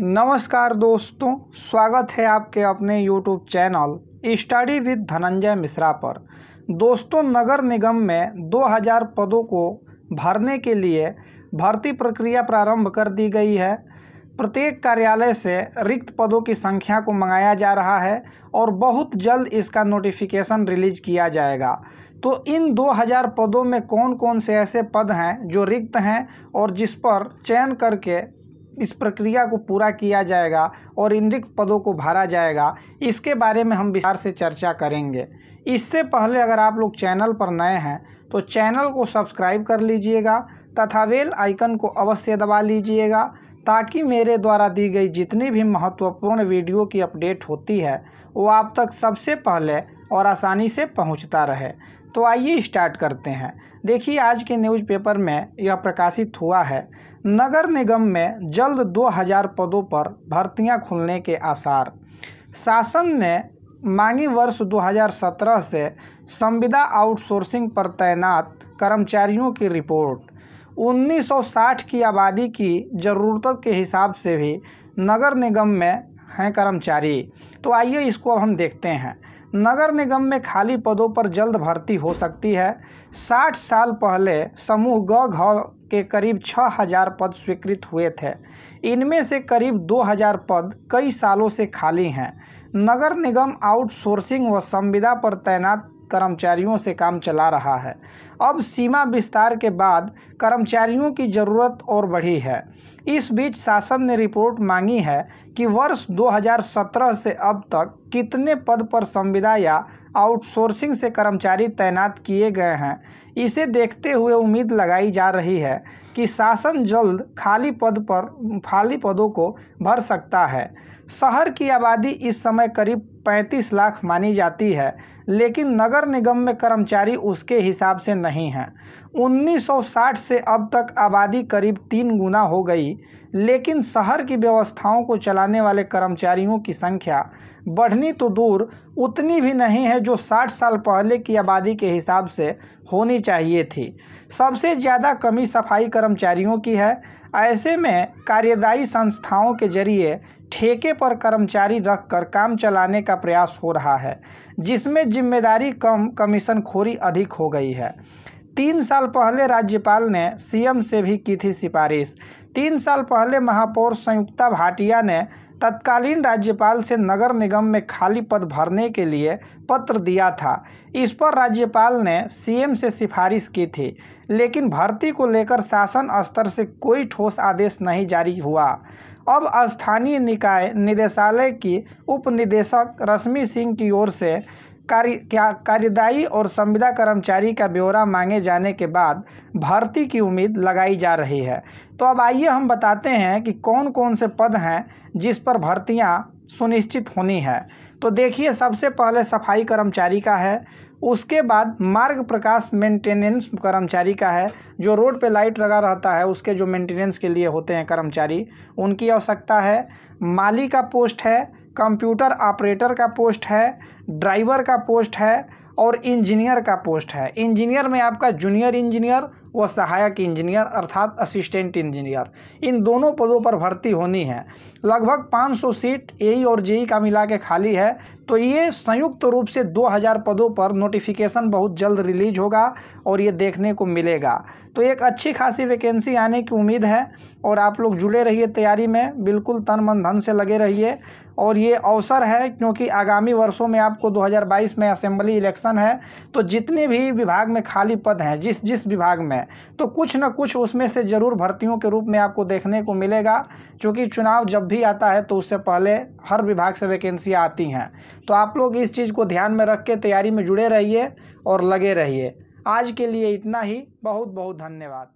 नमस्कार दोस्तों स्वागत है आपके अपने YouTube channel study with Dhananjay Mishra पर दोस्तों नगर निगम में 2000 पदों को भरने के लिए भर्ती प्रक्रिया प्रारंभ कर दी गई है प्रत्येक कार्यालय से रिक्त पदों की संख्या को मंगाया जा रहा है और बहुत जल्द इसका नोटिफिकेशन रिलीज किया जाएगा तो इन 2000 पदों में कौन कौन से ऐसे पद हैं जो रिक्त हैं और जिस पर चयन करके इस प्रक्रिया को पूरा किया जाएगा और इन रिक्त पदों को भरा जाएगा इसके बारे में हम विस्तार से चर्चा करेंगे इससे पहले अगर आप लोग चैनल पर नए हैं तो चैनल को सब्सक्राइब कर लीजिएगा तथा वेल आइकन को अवश्य दबा लीजिएगा ताकि मेरे द्वारा दी गई जितनी भी महत्वपूर्ण वीडियो की अपडेट होती है वो आप तक सबसे पहले और आसानी से पहुंचता रहे तो आइए स्टार्ट करते हैं देखिए आज के न्यूज़पेपर में यह प्रकाशित हुआ है नगर निगम में जल्द 2000 पदों पर भर्तियां खुलने के आसार शासन ने मांगी वर्ष 2017 से संविदा आउटसोर्सिंग पर तैनात कर्मचारियों की रिपोर्ट 1960 की आबादी की ज़रूरतों के हिसाब से भी नगर निगम में हैं कर्मचारी तो आइए इसको अब हम देखते हैं नगर निगम में खाली पदों पर जल्द भर्ती हो सकती है 60 साल पहले समूह ग घ के करीब 6000 पद स्वीकृत हुए थे इनमें से करीब 2000 पद कई सालों से खाली हैं नगर निगम आउटसोर्सिंग व संविदा पर तैनात कर्मचारियों से काम चला रहा है अब सीमा विस्तार के बाद कर्मचारियों की ज़रूरत और बढ़ी है इस बीच शासन ने रिपोर्ट मांगी है कि वर्ष 2017 से अब तक कितने पद पर संविदा या आउटसोर्सिंग से कर्मचारी तैनात किए गए हैं इसे देखते हुए उम्मीद लगाई जा रही है कि शासन जल्द खाली पद पर खाली पदों को भर सकता है शहर की आबादी इस समय करीब पैंतीस लाख मानी जाती है लेकिन नगर निगम में कर्मचारी उसके हिसाब से नहीं हैं 1960 से अब तक आबादी करीब तीन गुना हो गई लेकिन शहर की व्यवस्थाओं को चलाने वाले कर्मचारियों की संख्या बढ़नी तो दूर उतनी भी नहीं है जो 60 साल पहले की आबादी के हिसाब से होनी चाहिए थी सबसे ज़्यादा कमी सफाई कर्मचारियों की है ऐसे में कार्यदायी संस्थाओं के जरिए ठेके पर कर्मचारी रखकर काम चलाने का प्रयास हो रहा है जिसमें जिम्मेदारी कम कमीशन खोरी अधिक हो गई है तीन साल पहले राज्यपाल ने सीएम से भी की थी सिफारिश तीन साल पहले महापौर संयुक्ता भाटिया ने तत्कालीन राज्यपाल से नगर निगम में खाली पद भरने के लिए पत्र दिया था इस पर राज्यपाल ने सीएम से सिफारिश की थी लेकिन भर्ती को लेकर शासन स्तर से कोई ठोस आदेश नहीं जारी हुआ अब स्थानीय निकाय निदेशालय की उपनिदेशक रश्मि सिंह की ओर से कार्य क्या कार्यदायी और संविदा कर्मचारी का ब्यौरा मांगे जाने के बाद भर्ती की उम्मीद लगाई जा रही है तो अब आइए हम बताते हैं कि कौन कौन से पद हैं जिस पर भर्तियां सुनिश्चित होनी है तो देखिए सबसे पहले सफाई कर्मचारी का है उसके बाद मार्ग प्रकाश मेंटेनेंस कर्मचारी का है जो रोड पे लाइट लगा रहता है उसके जो मेंटेनेंस के लिए होते हैं कर्मचारी उनकी आवश्यकता है माली का पोस्ट है कंप्यूटर ऑपरेटर का पोस्ट है ड्राइवर का पोस्ट है और इंजीनियर का पोस्ट है इंजीनियर में आपका जूनियर इंजीनियर व सहायक इंजीनियर अर्थात असिस्टेंट इंजीनियर इन दोनों पदों पर भर्ती होनी है लगभग 500 सीट एई और जेई का मिला के खाली है तो ये संयुक्त रूप से 2000 पदों पर नोटिफिकेशन बहुत जल्द रिलीज होगा और ये देखने को मिलेगा तो एक अच्छी खासी वैकेंसी आने की उम्मीद है और आप लोग जुड़े रहिए तैयारी में बिल्कुल तन मन धन से लगे रहिए और ये अवसर है क्योंकि आगामी वर्षों में आपको 2022 में असेंबली इलेक्शन है तो जितने भी विभाग में खाली पद हैं जिस जिस विभाग में तो कुछ ना कुछ उसमें से ज़रूर भर्तियों के रूप में आपको देखने को मिलेगा क्योंकि चुनाव जब भी आता है तो उससे पहले हर विभाग से वैकेंसियाँ आती हैं तो आप लोग इस चीज़ को ध्यान में रख के तैयारी में जुड़े रहिए और लगे रहिए आज के लिए इतना ही बहुत बहुत धन्यवाद